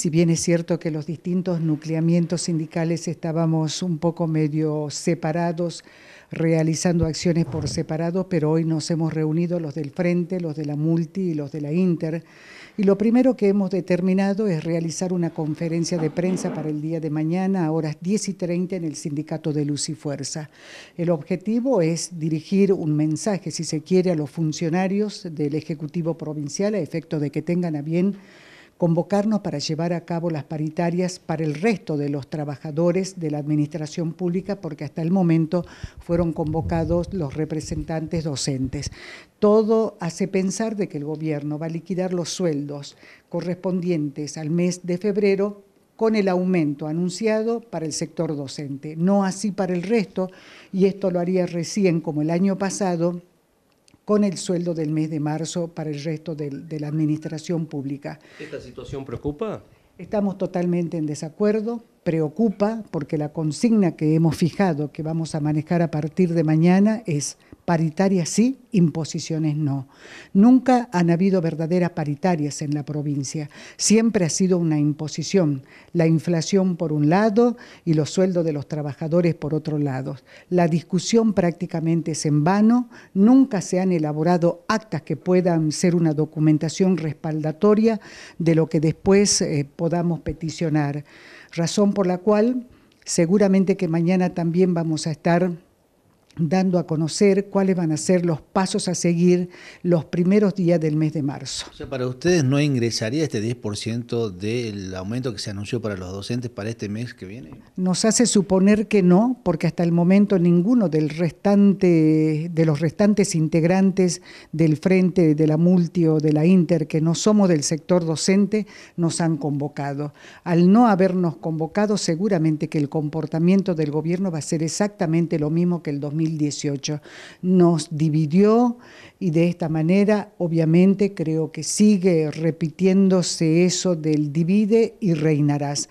Si bien es cierto que los distintos nucleamientos sindicales estábamos un poco medio separados, realizando acciones por separado, pero hoy nos hemos reunido los del Frente, los de la Multi y los de la Inter. Y lo primero que hemos determinado es realizar una conferencia de prensa para el día de mañana a horas 10 y 30 en el Sindicato de Luz y Fuerza. El objetivo es dirigir un mensaje, si se quiere, a los funcionarios del Ejecutivo Provincial a efecto de que tengan a bien convocarnos para llevar a cabo las paritarias para el resto de los trabajadores de la Administración Pública, porque hasta el momento fueron convocados los representantes docentes. Todo hace pensar de que el gobierno va a liquidar los sueldos correspondientes al mes de febrero con el aumento anunciado para el sector docente, no así para el resto, y esto lo haría recién como el año pasado con el sueldo del mes de marzo para el resto de, la administración pública. ¿Esta situación preocupa? Estamos totalmente en desacuerdo, preocupa porque la consigna que hemos fijado que vamos a manejar a partir de mañana es paritarias sí, imposiciones no. Nunca han habido verdaderas paritarias en la provincia, siempre ha sido una imposición, la inflación por un lado y los sueldos de los trabajadores por otro lado. La discusión prácticamente es en vano, nunca se han elaborado actas que puedan ser una documentación respaldatoria de lo que después eh, podamos peticionar, razón por la cual seguramente que mañana también vamos a estar dando a conocer cuáles van a ser los pasos a seguir los primeros días del mes de marzo. O sea, para ustedes no ingresaría este 10% del aumento que se anunció para los docentes para este mes que viene? Nos hace suponer que no, porque hasta el momento ninguno del restante de los restantes integrantes del frente de la multi o de la Inter que no somos del sector docente nos han convocado. Al no habernos convocado, seguramente que el comportamiento del gobierno va a ser exactamente lo mismo que el 2000 nos dividió y de esta manera, obviamente, creo que sigue repitiéndose eso del divide y reinarás.